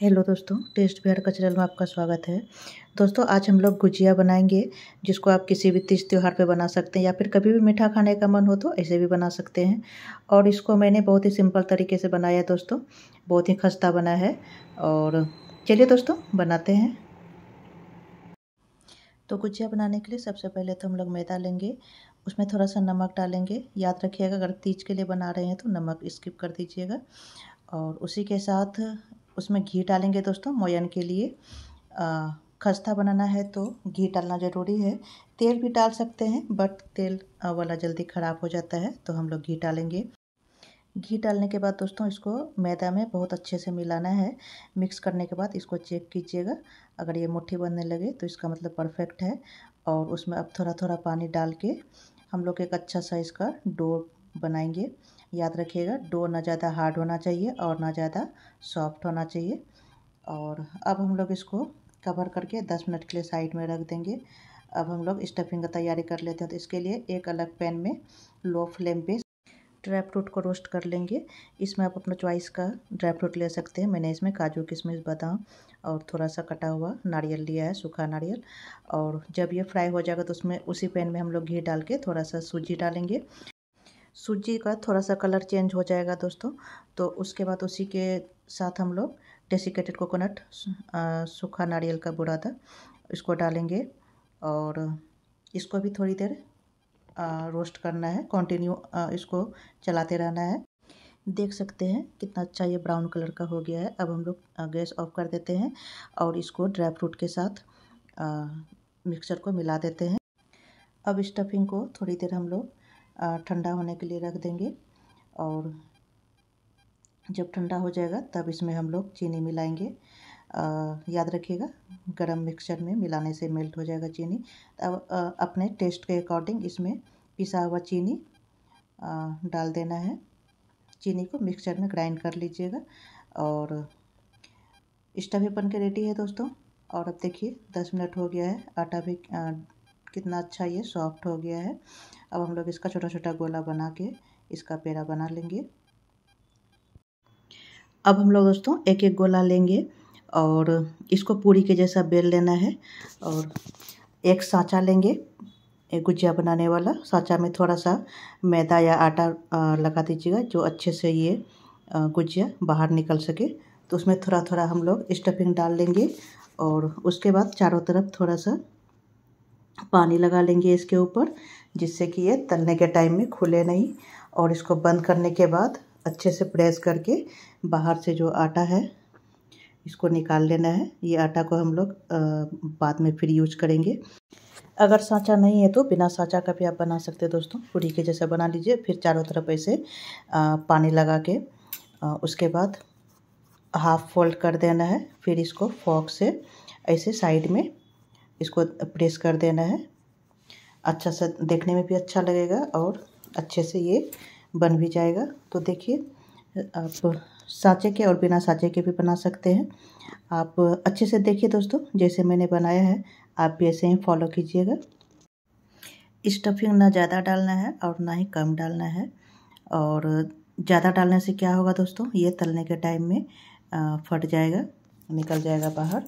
hello दोस्तों test Bihar channel में आपका स्वागत है दोस्तों आज हम लोग गुजिया बनाएंगे जिसको आप किसी भी तीज त्यौहार पे बना सकते हैं या फिर कभी भी मीठा खाने का मन हो तो ऐसे भी बना सकते हैं और इसको मैंने बहुत ही सिंपल तरीके से बनाया है दोस्तों बहुत ही खस्ता बना है और चलिए दोस्तों बनाते हैं तो गुजिया बनाने के लिए सबसे पहले तो हम लोग मैदा लेंगे उसमें थोड़ा सा नमक डालेंगे याद रखिएगा अगर तीज के लिए बना रहे हैं तो नमक स्किप कर दीजिएगा और उसी के साथ उसमें घी डालेंगे दोस्तों मोयन के लिए खस्ता बनाना है तो घी डालना ज़रूरी है तेल भी डाल सकते हैं बट तेल वाला जल्दी ख़राब हो जाता है तो हम लोग घी डालेंगे घी डालने के बाद दोस्तों इसको मैदा में बहुत अच्छे से मिलाना है मिक्स करने के बाद इसको चेक कीजिएगा अगर ये मुट्ठी बनने लगे तो इसका मतलब परफेक्ट है और उसमें अब थोड़ा थोड़ा पानी डाल के हम लोग एक अच्छा सा इसका डो बनाएंगे याद रखिएगा डो ना ज़्यादा हार्ड होना चाहिए और ना ज़्यादा सॉफ्ट होना चाहिए और अब हम लोग इसको कवर करके दस मिनट के लिए साइड में रख देंगे अब हम लोग स्टफिंग का तैयारी कर लेते हैं तो इसके लिए एक अलग पैन में लो फ्लेम पे ड्राई फ्रूट को रोस्ट कर लेंगे इसमें आप अपना चॉइस का ड्राई फ्रूट ले सकते हैं मैंने इसमें काजू किशमिश बादाम और थोड़ा सा कटा हुआ नारियल लिया है सूखा नारियल और जब ये फ्राई हो जाएगा तो उसमें उसी पैन में हम लोग घी डाल के थोड़ा सा सूजी डालेंगे सूजी का थोड़ा सा कलर चेंज हो जाएगा दोस्तों तो उसके बाद उसी के साथ हम लोग डेसिकेटेड कोकोनट सूखा नारियल का बुरा था इसको डालेंगे और इसको भी थोड़ी देर रोस्ट करना है कंटिन्यू इसको चलाते रहना है देख सकते हैं कितना अच्छा ये ब्राउन कलर का हो गया है अब हम लोग गैस ऑफ कर देते हैं और इसको ड्राई फ्रूट के साथ मिक्सर को मिला देते हैं अब स्टफिंग को थोड़ी देर हम लोग ठंडा होने के लिए रख देंगे और जब ठंडा हो जाएगा तब इसमें हम लोग चीनी मिलाएंगे आ, याद रखिएगा गरम मिक्सचर में मिलाने से मेल्ट हो जाएगा चीनी अब अपने टेस्ट के अकॉर्डिंग इसमें पिसा हुआ चीनी आ, डाल देना है चीनी को मिक्सचर में ग्राइंड कर लीजिएगा और स्टफ भी बन के रेडी है दोस्तों और अब देखिए दस मिनट हो गया है आटा भी कितना अच्छा ये सॉफ्ट हो गया है अब हम लोग इसका छोटा छोटा गोला बना के इसका पेड़ा बना लेंगे अब हम लोग दोस्तों एक एक गोला लेंगे और इसको पूरी के जैसा बेल लेना है और एक साँचा लेंगे एक गुजिया बनाने वाला साँचा में थोड़ा सा मैदा या आटा लगा दीजिएगा जो अच्छे से ये गुजिया बाहर निकल सके तो उसमें थोड़ा थोड़ा हम लोग स्टफिंग डाल लेंगे और उसके बाद चारों तरफ थोड़ा सा पानी लगा लेंगे इसके ऊपर जिससे कि ये तलने के टाइम में खुले नहीं और इसको बंद करने के बाद अच्छे से प्रेस करके बाहर से जो आटा है इसको निकाल लेना है ये आटा को हम लोग बाद में फिर यूज करेंगे अगर सांचा नहीं है तो बिना सांचा का भी आप बना सकते हैं दोस्तों पूरी के जैसा बना लीजिए फिर चारों तरफ ऐसे पानी लगा के उसके बाद हाफ फोल्ड कर देना है फिर इसको फॉक से ऐसे साइड में इसको प्रेस कर देना है अच्छा सा देखने में भी अच्छा लगेगा और अच्छे से ये बन भी जाएगा तो देखिए आप साँचे के और बिना साँचे के भी बना सकते हैं आप अच्छे से देखिए दोस्तों जैसे मैंने बनाया है आप भी ऐसे ही फॉलो कीजिएगा स्टफिंग ना ज़्यादा डालना है और ना ही कम डालना है और ज़्यादा डालने से क्या होगा दोस्तों ये तलने के टाइम में फट जाएगा निकल जाएगा बाहर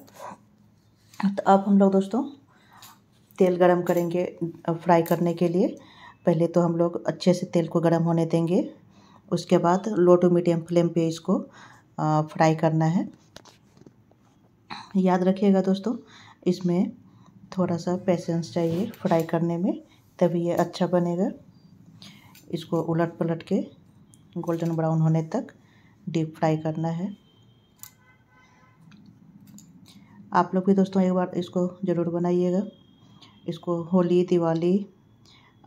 तो अब हम लोग दोस्तों तेल गरम करेंगे फ्राई करने के लिए पहले तो हम लोग अच्छे से तेल को गरम होने देंगे उसके बाद लो टू मीडियम फ्लेम पे इसको फ्राई करना है याद रखिएगा दोस्तों इसमें थोड़ा सा पेशेंस चाहिए फ्राई करने में तभी ये अच्छा बनेगा इसको उलट पलट के गोल्डन ब्राउन होने तक डीप फ्राई करना है आप लोग भी दोस्तों एक बार इसको ज़रूर बनाइएगा इसको होली दिवाली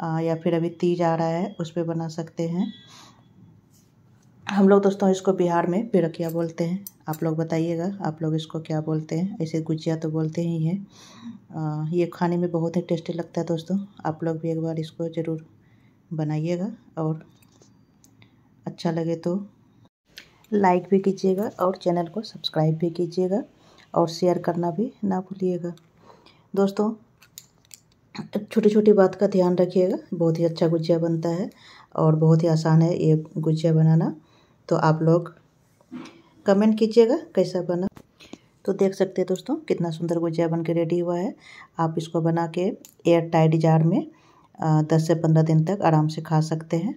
आ, या फिर अभी तीज आ रहा है उस पर बना सकते हैं हम लोग दोस्तों इसको बिहार में पिरकिया बोलते हैं आप लोग बताइएगा आप लोग इसको क्या बोलते हैं ऐसे गुजिया तो बोलते ही हैं ये खाने में बहुत ही टेस्टी लगता है दोस्तों आप लोग भी एक बार इसको ज़रूर बनाइएगा और अच्छा लगे तो लाइक भी कीजिएगा और चैनल को सब्सक्राइब भी कीजिएगा और शेयर करना भी ना भूलिएगा दोस्तों छोटी छोटी बात का ध्यान रखिएगा बहुत ही अच्छा गुजिया बनता है और बहुत ही आसान है ये गुजिया बनाना तो आप लोग कमेंट कीजिएगा कैसा बना तो देख सकते हैं दोस्तों कितना सुंदर गुजिया बन के रेडी हुआ है आप इसको बना के एयर टाइट जार में दस से पंद्रह दिन तक आराम से खा सकते हैं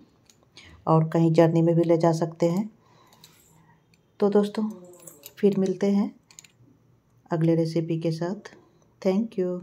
और कहीं जर्नी में भी ले जा सकते हैं तो दोस्तों फिर मिलते हैं अगले रेसिपी के साथ थैंक यू